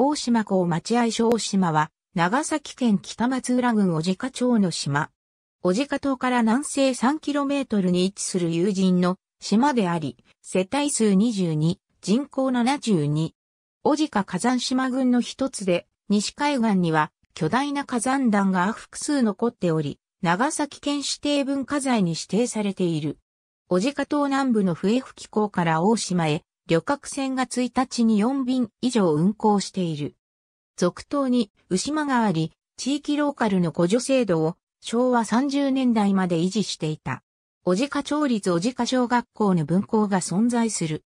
大島港待合所大島は、長崎県北松浦郡小鹿町の島。小鹿島から南西 3km に位置する友人の島であり、世帯数22、人口72。小鹿火山島群の一つで、西海岸には巨大な火山弾が複数残っており、長崎県指定文化財に指定されている。小鹿島南部の笛吹港から大島へ、旅客船が1日に4便以上運航している。続投に牛間があり、地域ローカルの補助制度を昭和30年代まで維持していた。小か町立小か小学校の分校が存在する。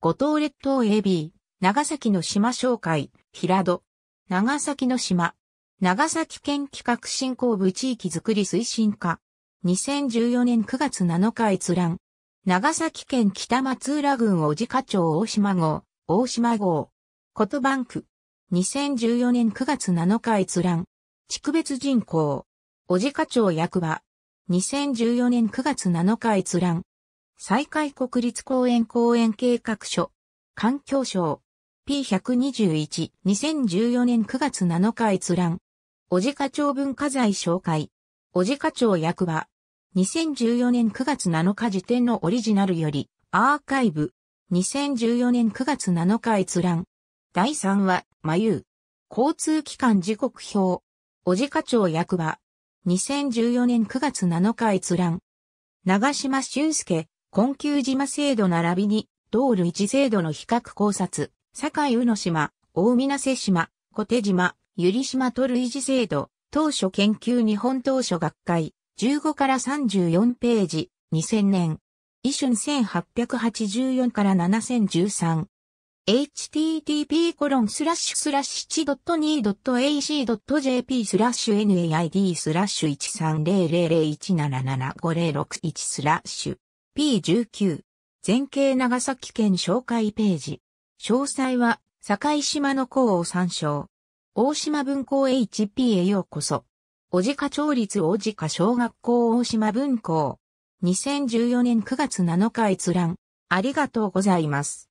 五島列島 AB、長崎の島紹介、平戸、長崎の島、長崎県企画振興部地域づくり推進課、2014年9月7日閲覧。長崎県北松浦郡小鹿町大島号、大島号。ことバンク。2014年9月7日閲覧。地区別人口。小鹿町役場。2014年9月7日閲覧。西海国立公園公園計画書。環境省。P121。2014年9月7日閲覧。小鹿町文化財紹介。小鹿町役場。2014年9月7日時点のオリジナルより、アーカイブ。2014年9月7日閲覧。第3話、眉。交通機関時刻表。小じ課長役場。2014年9月7日閲覧。長島俊介、困窮島制度並びに、道路一制度の比較考察、堺宇野島、大水瀬島、小手島、百合島と類似制度、当初研究日本当初学会、15から34ページ、2000年。一瞬ュン1884から7013。http コロンスラッシュスラッシュ 1.2.ac.jp スラッシュ naid スラッシュ130001775061スラッシュ p19 前景長崎県紹介ページ詳細は堺島の項を参照大島文庫 HP へようこそ小か町立じか小学校大島分校。2014年9月7日閲覧。ありがとうございます。